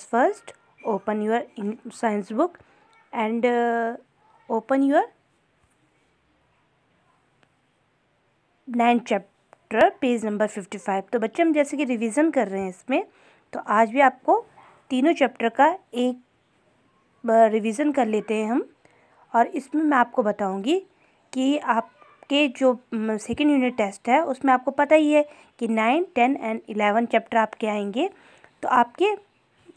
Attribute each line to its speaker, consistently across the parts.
Speaker 1: words first open your science book and uh, open your ninth chapter page number fifty five तो बच्चे हम जैसे कि revision कर रहे हैं इसमें तो आज भी आपको तीनों चैप्टर का एक रिवीजन कर लेते हैं हम और इसमें मैं आपको बताऊंगी कि आपके जो सेकेंड यूनिट टेस्ट है उसमें आपको पता ही है कि nine ten and eleven chapter आपके आएंगे तो आपके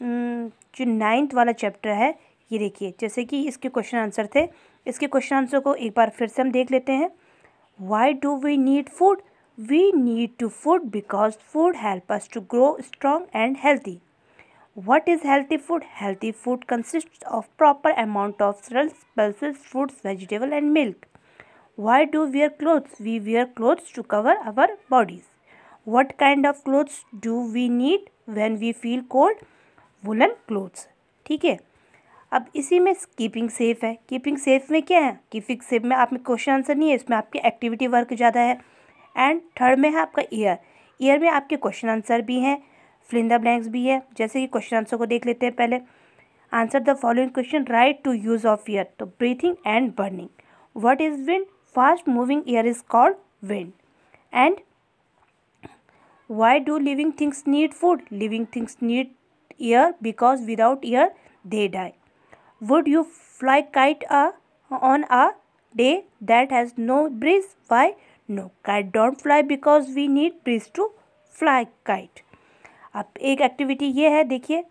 Speaker 1: जो नाइन्थ वाला चैप्टर है ये देखिए जैसे कि इसके क्वेश्चन आंसर थे इसके क्वेश्चन आंसर को एक बार फिर से हम देख लेते हैं why do we need food we need to food because food help us to grow strong and healthy what is healthy food healthy food consist of proper amount of pulse fruits vegetable and milk why do wear clothes we wear clothes to cover our bodies what kind of clothes do we need when we feel cold woolen clothes ठीक है अब इसी में keeping safe है keeping safe में क्या है keeping safe में आप में क्वेश्चन आंसर नहीं है इसमें आपकी एक्टिविटी वर्क ज़्यादा है एंड थर्ड में है आपका ईयर ईयर में आपके क्वेश्चन आंसर भी हैं फिलिंग ब्लैंक्स भी है जैसे कि क्वेश्चन आंसर को देख लेते हैं पहले answer the following question write two use of air तो breathing and burning what is wind fast moving air is called wind and why do living things need food living things need ear because without ear they die would you fly kite a, on a day that has no breeze why no kite don't fly because we need breeze to fly kite अब एक activity ये है देखिए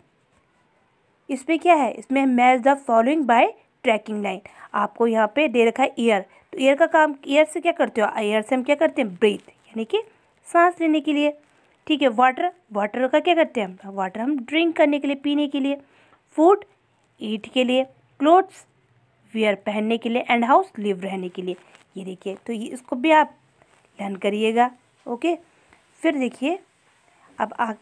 Speaker 1: इसमें क्या है इसमें match the following by tracking line आपको यहाँ पे दे रखा है ईयर तो ईयर का काम ईयर से क्या करते हो ईयर से हम क्या करते हैं ब्रीथ यानी कि सांस लेने के लिए ठीक है वाटर वाटर का क्या करते हैं हम वाटर हम ड्रिंक करने के लिए पीने के लिए फूड ईट के लिए क्लोथ्स वियर पहनने के लिए एंड हाउस लिव रहने के लिए ये देखिए तो ये इसको भी आप लर्न करिएगा ओके फिर देखिए अब आ,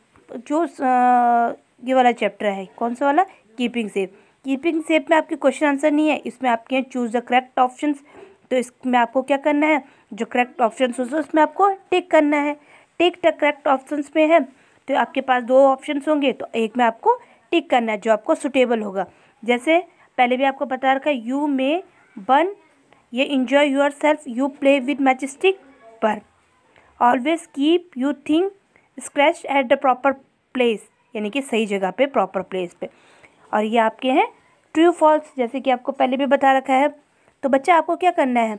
Speaker 1: जो आ, ये वाला चैप्टर है कौन सा वाला कीपिंग सेफ कीपिंग सेफ में आपके क्वेश्चन आंसर नहीं है इसमें आपके हैं चूज़ द करेक्ट ऑप्शंस तो इसमें आपको क्या करना है जो करेक्ट ऑप्शन होते हैं उसमें आपको टिक करना है टिक द करेक्ट ऑप्शन में है तो आपके पास दो ऑप्शन होंगे तो एक में आपको टिक करना है जो आपको सुटेबल होगा जैसे पहले भी आपको बता रखा है यू मे बन ये enjoy yourself you play with majestic पर always keep you think scratch at the proper place यानी कि सही जगह पे प्रॉपर प्लेस पे और ये आपके हैं ट्रू फॉल्स जैसे कि आपको पहले भी बता रखा है तो बच्चा आपको क्या करना है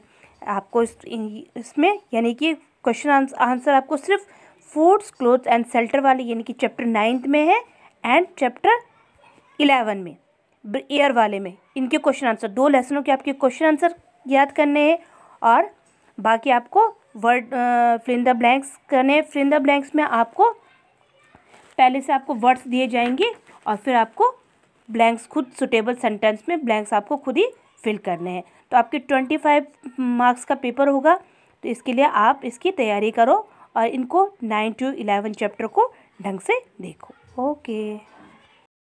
Speaker 1: आपको इसमें इस यानी कि क्वेश्चन आंसर आपको सिर्फ फूड्स क्लोथ्स एंड सेल्टर वाले यानी कि चैप्टर नाइन्थ में है एंड चैप्टर इलेवन में ईयर वाले में इनके क्वेश्चन आंसर दो लेसनों के आपके क्वेश्चन आंसर याद करने हैं और बाकी आपको वर्ड फिलिंग द ब्लैंक्स करने फिलिंग द ब्लैंक्स में आपको पहले से आपको वर्ड्स दिए जाएंगे और फिर आपको ब्लैंक्स खुद सुटेबल सेंटेंस में ब्लैंक्स आपको खुद ही फिल करने हैं तो आपके ट्वेंटी फाइव मार्क्स का पेपर होगा तो इसके लिए आप इसकी तैयारी करो और इनको नाइन टू इलेवन चैप्टर को ढंग से देखो ओके